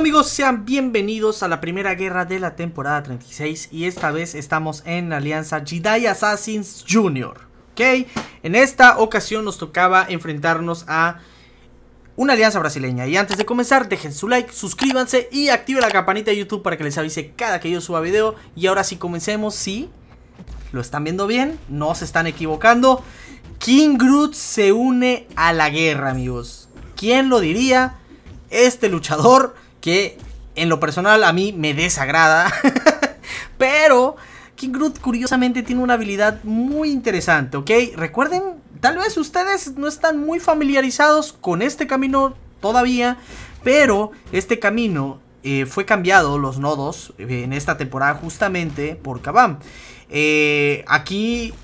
amigos? Sean bienvenidos a la primera guerra de la temporada 36 y esta vez estamos en alianza Jedi Assassins Jr. ¿Ok? En esta ocasión nos tocaba enfrentarnos a una alianza brasileña. Y antes de comenzar, dejen su like, suscríbanse y activen la campanita de YouTube para que les avise cada que yo suba video. Y ahora sí comencemos, si lo están viendo bien, no se están equivocando. King Groot se une a la guerra, amigos. ¿Quién lo diría? Este luchador que en lo personal a mí me desagrada, pero King Groot curiosamente tiene una habilidad muy interesante, ¿ok? Recuerden, tal vez ustedes no están muy familiarizados con este camino todavía, pero este camino eh, fue cambiado, los nodos, eh, en esta temporada justamente por Kabam. Eh, aquí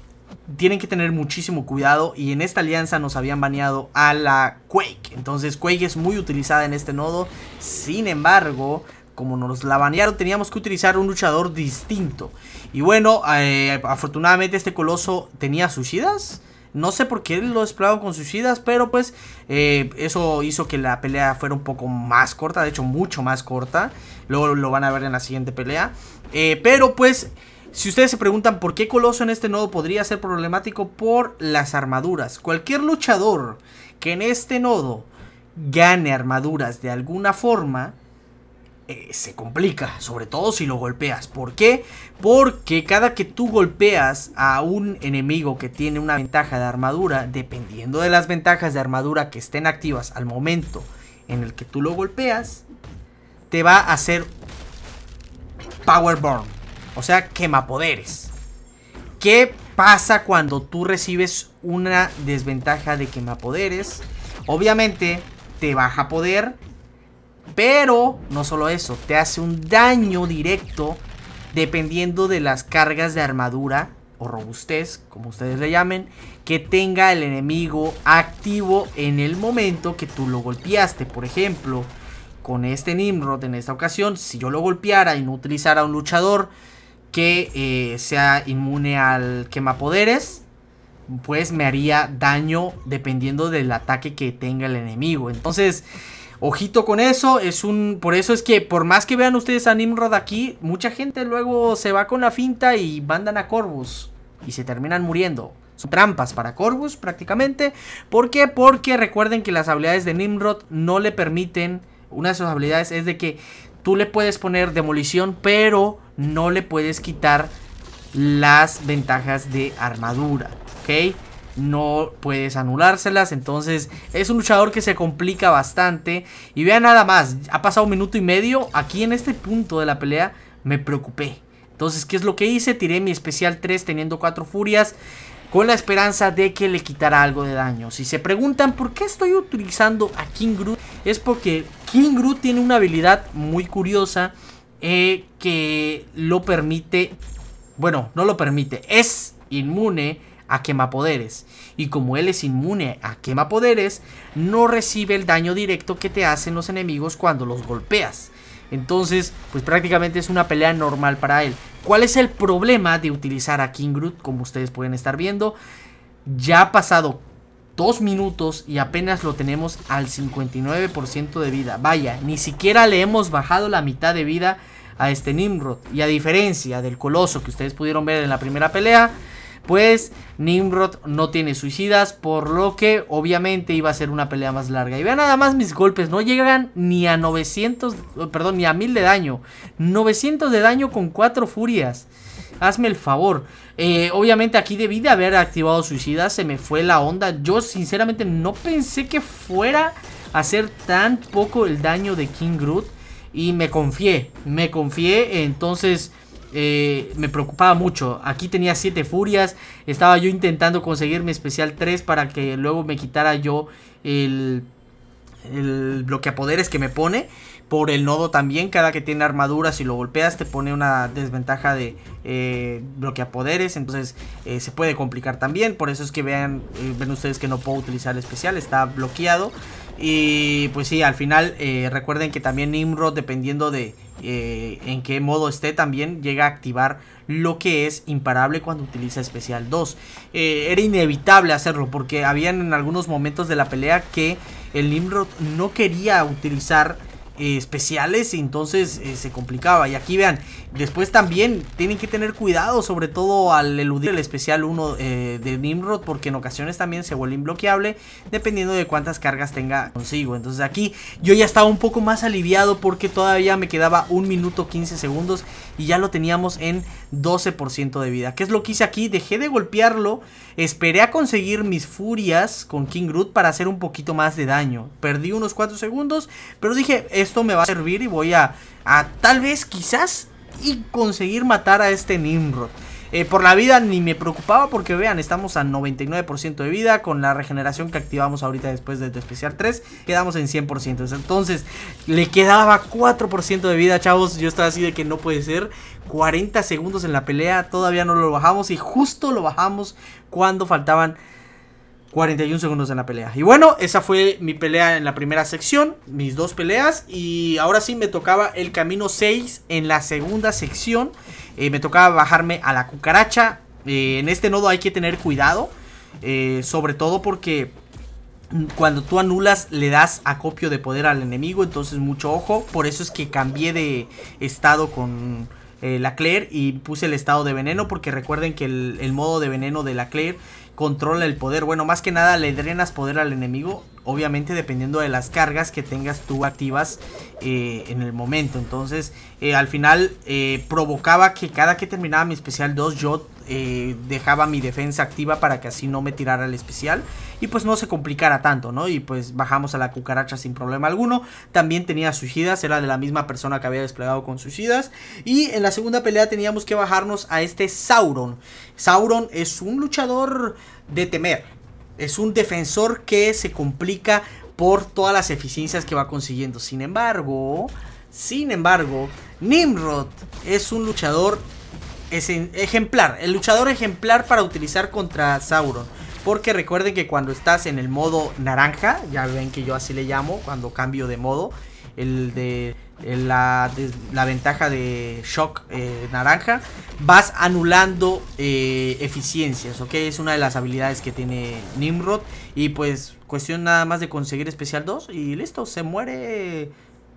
tienen que tener muchísimo cuidado y en esta alianza nos habían baneado a la Quake. Entonces Quake es muy utilizada en este nodo. Sin embargo, como nos la banearon, teníamos que utilizar un luchador distinto. Y bueno, eh, afortunadamente este coloso tenía suicidas. No sé por qué lo desplazaron con suicidas, pero pues eh, eso hizo que la pelea fuera un poco más corta, de hecho mucho más corta. Luego lo van a ver en la siguiente pelea. Eh, pero pues si ustedes se preguntan por qué Coloso en este nodo podría ser problemático por las armaduras. Cualquier luchador que en este nodo gane armaduras de alguna forma, eh, se complica, sobre todo si lo golpeas. ¿Por qué? Porque cada que tú golpeas a un enemigo que tiene una ventaja de armadura, dependiendo de las ventajas de armadura que estén activas al momento en el que tú lo golpeas, te va a hacer Power Burn. O sea, quemapoderes. ¿Qué pasa cuando tú recibes una desventaja de quemapoderes? Obviamente te baja poder, pero no solo eso, te hace un daño directo dependiendo de las cargas de armadura o robustez, como ustedes le llamen, que tenga el enemigo activo en el momento que tú lo golpeaste. Por ejemplo, con este Nimrod en esta ocasión, si yo lo golpeara y no utilizara un luchador, que eh, sea inmune al quemapoderes, pues me haría daño dependiendo del ataque que tenga el enemigo. Entonces, ojito con eso, es un por eso es que por más que vean ustedes a Nimrod aquí, mucha gente luego se va con la finta y mandan a Corvus y se terminan muriendo. Son trampas para Corvus prácticamente. ¿Por qué? Porque recuerden que las habilidades de Nimrod no le permiten. Una de sus habilidades es de que tú le puedes poner demolición, pero no le puedes quitar las ventajas de armadura, ¿ok? No puedes anulárselas, entonces es un luchador que se complica bastante. Y vean nada más, ha pasado un minuto y medio, aquí en este punto de la pelea me preocupé. Entonces, ¿qué es lo que hice? Tiré mi especial 3 teniendo 4 furias con la esperanza de que le quitara algo de daño. Si se preguntan por qué estoy utilizando a King Gru? es porque King Gru tiene una habilidad muy curiosa eh, que lo permite, bueno, no lo permite, es inmune a quemapoderes. Y como él es inmune a quemapoderes, no recibe el daño directo que te hacen los enemigos cuando los golpeas. Entonces, pues prácticamente es una pelea normal para él. ¿Cuál es el problema de utilizar a King Como ustedes pueden estar viendo, ya ha pasado dos minutos y apenas lo tenemos al 59% de vida. Vaya, ni siquiera le hemos bajado la mitad de vida a este Nimrod. Y a diferencia del coloso que ustedes pudieron ver en la primera pelea, pues Nimrod no tiene suicidas, por lo que obviamente iba a ser una pelea más larga. Y vean nada más mis golpes, no llegan ni a 900, perdón, ni a 1000 de daño. 900 de daño con 4 furias. Hazme el favor. Eh, obviamente aquí debí de haber activado suicida, se me fue la onda. Yo sinceramente no pensé que fuera a hacer tan poco el daño de King Groot. Y me confié, me confié, entonces... Eh, me preocupaba mucho. Aquí tenía 7 furias. Estaba yo intentando conseguir mi especial 3 para que luego me quitara yo el, el poderes que me pone por el nodo también. Cada que tiene armadura, si lo golpeas, te pone una desventaja de eh, bloquea poderes. Entonces eh, se puede complicar también. Por eso es que vean, eh, ven ustedes que no puedo utilizar el especial, está bloqueado. Y pues sí, al final eh, recuerden que también Nimrod, dependiendo de en qué modo esté, también llega a activar lo que es imparable cuando utiliza especial 2. era inevitable hacerlo porque habían en algunos momentos de la pelea que el Nimrod no quería utilizar eh, especiales y entonces eh, se complicaba. Y aquí vean, después también tienen que tener cuidado, sobre todo al eludir el especial 1 eh, de Nimrod, porque en ocasiones también se vuelve imbloqueable, dependiendo de cuántas cargas tenga consigo. Entonces aquí yo ya estaba un poco más aliviado porque todavía me quedaba 1 minuto 15 segundos y ya lo teníamos en 12% de vida. ¿Qué es lo que hice aquí? Dejé de golpearlo, esperé a conseguir mis furias con King Groot para hacer un poquito más de daño. Perdí unos 4 segundos, pero dije esto me va a servir y voy a, a tal vez, quizás, y conseguir matar a este Nimrod. Eh, por la vida ni me preocupaba porque vean, estamos a 99% de vida con la regeneración que activamos ahorita después de tu especial 3, quedamos en 100%. Entonces, le quedaba 4% de vida, chavos. Yo estaba así de que no puede ser. 40 segundos en la pelea, todavía no lo bajamos y justo lo bajamos cuando faltaban 41 segundos en la pelea. Y bueno, esa fue mi pelea en la primera sección, mis dos peleas. Y ahora sí me tocaba el camino 6 en la segunda sección. Eh, me tocaba bajarme a la cucaracha. Eh, en este nodo hay que tener cuidado, eh, sobre todo porque cuando tú anulas le das acopio de poder al enemigo, entonces mucho ojo. Por eso es que cambié de estado con... la Claire y puse el estado de veneno porque recuerden que el modo de veneno de la Claire controla el poder. Bueno, más que nada le drenas poder al enemigo obviamente dependiendo de las cargas que tengas tú activas eh, en el momento. Entonces, eh, al final eh, provocaba que cada que terminaba mi especial 2 yo dejaba mi defensa activa para que así no me tirara el especial y pues no se complicara tanto, ¿no? Y pues bajamos a la cucaracha sin problema alguno. También tenía suicidas, era de la misma persona que había desplegado con suicidas. Y en la segunda pelea teníamos que bajarnos a este Sauron. Sauron es un luchador de temer, es un defensor que se complica por todas las eficiencias que va consiguiendo. Sin embargo, sin embargo, Nimrod es un luchador ejemplar. El luchador ejemplar para utilizar contra Sauron. Porque recuerden que cuando estás en el modo naranja, ya ven que yo así le llamo, cuando cambio de modo, el de eh, la, la, ventaja de shock eh, naranja, vas anulando eh, eficiencias, ¿ok? Es una de las habilidades que tiene Nimrod. Y pues cuestión nada más de conseguir especial 2 y listo, se muere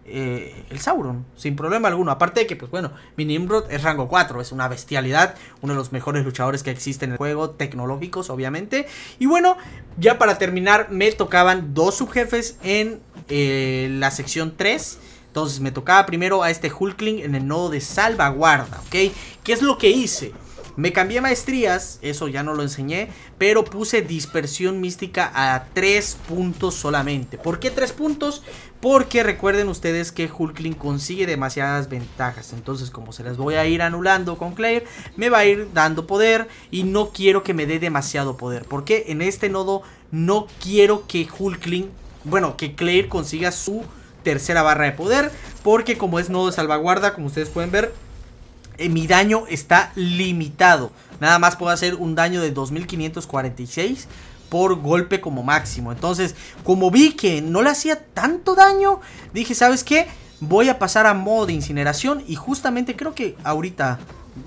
el Sauron, sin problema alguno. Aparte de que, pues bueno, mi Nimrod es rango 4, es una bestialidad, uno de los mejores luchadores que existe en el juego, tecnológicos obviamente. Y bueno, ya para terminar, me tocaban dos subjefes en la sección 3 entonces me tocaba primero a este Hulkling en el nodo de salvaguarda, ¿ok? ¿Qué es lo que hice? Me cambié maestrías, eso ya no lo enseñé, pero puse dispersión mística a 3 puntos solamente. ¿Por qué 3 puntos? Porque recuerden ustedes que Hulkling consigue demasiadas ventajas. Entonces como se las voy a ir anulando con Claire, me va a ir dando poder y no quiero que me dé demasiado poder. Porque en este nodo no quiero que Hulkling, bueno, que Claire consiga su tercera barra de poder. Porque como es nodo de salvaguarda, como ustedes pueden ver, eh, mi daño está limitado. Nada más puedo hacer un daño de 2546 por golpe como máximo. Entonces, como vi que no le hacía tanto daño, dije, ¿sabes qué? Voy a pasar a modo de incineración y justamente creo que ahorita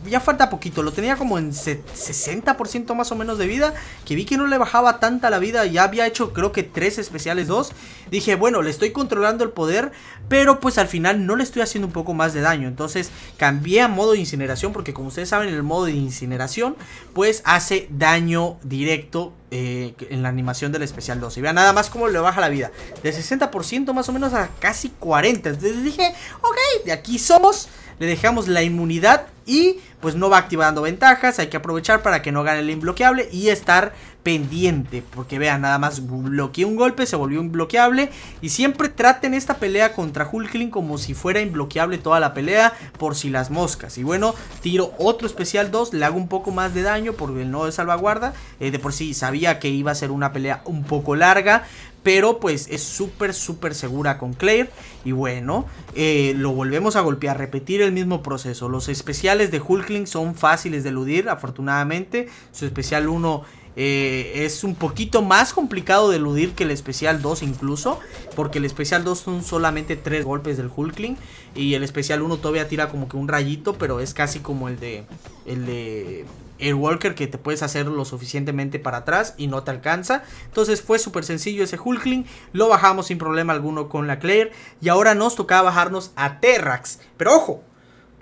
ya falta poquito, lo tenía como en 60% más o menos de vida, que vi que no le bajaba tanta la vida, ya había hecho creo que 3 especiales 2, dije bueno, le estoy controlando el poder, pero pues al final no le estoy haciendo un poco más de daño, entonces cambié a modo de incineración, porque como ustedes saben el modo de incineración pues hace daño directo eh, en la animación del especial 2. Y vean nada más cómo le baja la vida. De 60% más o menos a casi 40. Entonces dije, ok, de aquí somos. Le dejamos la inmunidad y pues no va activando ventajas. Hay que aprovechar para que no gane el imbloqueable y estar pendiente. Porque vean, nada más bloqueé un golpe, se volvió inbloqueable Y siempre traten esta pelea contra Hulkling como si fuera inbloqueable toda la pelea por si las moscas. Y bueno, tiro otro especial 2, le hago un poco más de daño por el nodo de salvaguarda. Eh, de por sí sabía que iba a ser una pelea un poco larga. Pero pues es súper, súper segura con Claire. Y bueno, eh, lo volvemos a golpear, repetir el mismo proceso. Los especiales de Hulkling son fáciles de eludir, afortunadamente. Su especial 1 eh, es un poquito más complicado de eludir que el especial 2 incluso, porque el especial 2 son solamente 3 golpes del Hulkling y el especial 1 todavía tira como que un rayito, pero es casi como el de el de Airwalker que te puedes hacer lo suficientemente para atrás y no te alcanza. Entonces fue súper sencillo ese Hulkling, lo bajamos sin problema alguno con la Claire y ahora nos tocaba bajarnos a Terrax, pero ojo,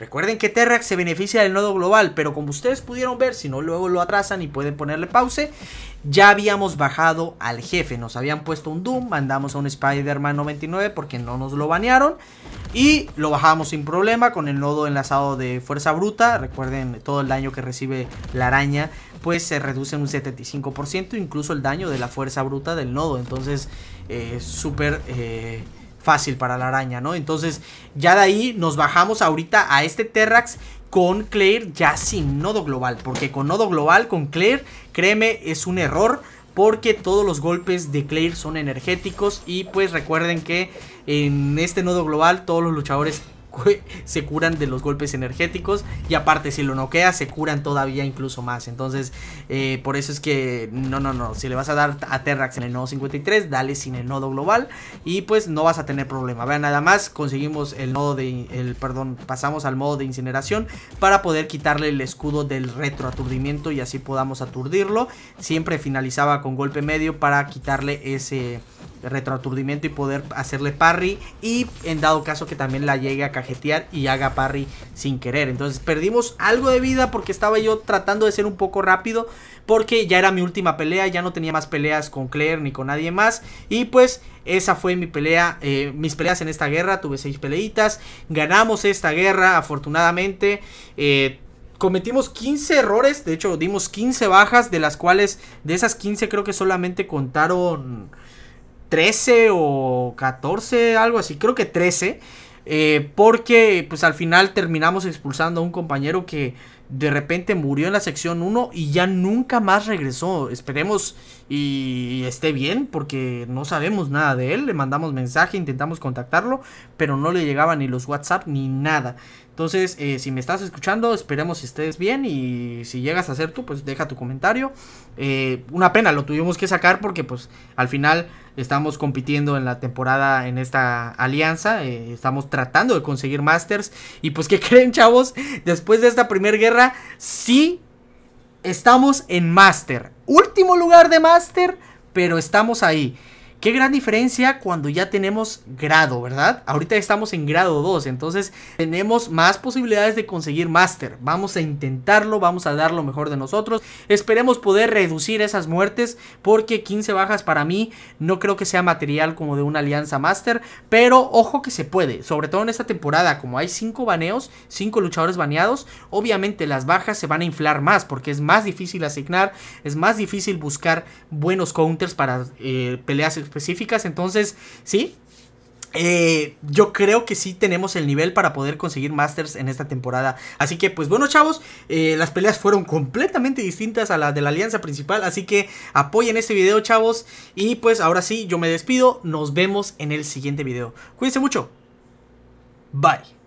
Recuerden que Terrax se beneficia del nodo global, pero como ustedes pudieron ver, si no luego lo atrasan y pueden ponerle pause, ya habíamos bajado al jefe, nos habían puesto un Doom, mandamos a un Spider-Man 99 porque no nos lo banearon y lo bajamos sin problema con el nodo enlazado de fuerza bruta, recuerden todo el daño que recibe la araña pues se reduce en un 75%, incluso el daño de la fuerza bruta del nodo, entonces es eh, súper... Eh, fácil para la araña, ¿no? Entonces ya de ahí nos bajamos ahorita a este Terrax con Claire ya sin nodo global. Porque con nodo global, con Claire, créeme, es un error. Porque todos los golpes de Claire son energéticos. Y pues recuerden que en este nodo global todos los luchadores se curan de los golpes energéticos y aparte si lo noquea se curan todavía incluso más. Entonces, eh, por eso es que no, no, no, si le vas a dar a Terrax en el nodo 53, dale sin el nodo global y pues no vas a tener problema. Vean, nada más conseguimos el nodo de, el, perdón, pasamos al modo de incineración para poder quitarle el escudo del retroaturdimiento y así podamos aturdirlo. Siempre finalizaba con golpe medio para quitarle ese retroaturdimiento y poder hacerle parry y en dado caso que también la llegue a y haga parry sin querer. Entonces perdimos algo de vida porque estaba yo tratando de ser un poco rápido. Porque ya era mi última pelea, ya no tenía más peleas con Claire ni con nadie más. Y pues esa fue mi pelea, eh, mis peleas en esta guerra. Tuve seis peleitas. Ganamos esta guerra, afortunadamente. Eh, cometimos 15 errores, de hecho dimos 15 bajas, de las cuales de esas 15 creo que solamente contaron 13 o 14, algo así, creo que 13. Eh, porque pues al final terminamos expulsando a un compañero que de repente murió en la sección 1 y ya nunca más regresó. Esperemos y esté bien porque no sabemos nada de él. Le mandamos mensaje, intentamos contactarlo, pero no le llegaban ni los WhatsApp ni nada. Entonces, eh, si me estás escuchando, esperemos si estés bien y si llegas a ser tú, pues deja tu comentario. Eh, una pena, lo tuvimos que sacar porque pues al final estamos compitiendo en la temporada en esta alianza, eh, estamos tratando de conseguir masters y pues ¿qué creen chavos, después de esta primera guerra, sí estamos en master. Último lugar de master, pero estamos ahí. Qué gran diferencia cuando ya tenemos grado, ¿verdad? Ahorita estamos en grado 2, entonces tenemos más posibilidades de conseguir máster. Vamos a intentarlo, vamos a dar lo mejor de nosotros. Esperemos poder reducir esas muertes porque 15 bajas para mí no creo que sea material como de una alianza máster, pero ojo que se puede, sobre todo en esta temporada, como hay 5 baneos, 5 luchadores baneados, obviamente las bajas se van a inflar más porque es más difícil asignar, es más difícil buscar buenos counters para eh, peleas específicas. Entonces, sí, eh, yo creo que sí tenemos el nivel para poder conseguir Masters en esta temporada. Así que, pues bueno, chavos, eh, las peleas fueron completamente distintas a las de la alianza principal. Así que apoyen este video, chavos. Y pues ahora sí, yo me despido. Nos vemos en el siguiente video. Cuídense mucho. Bye.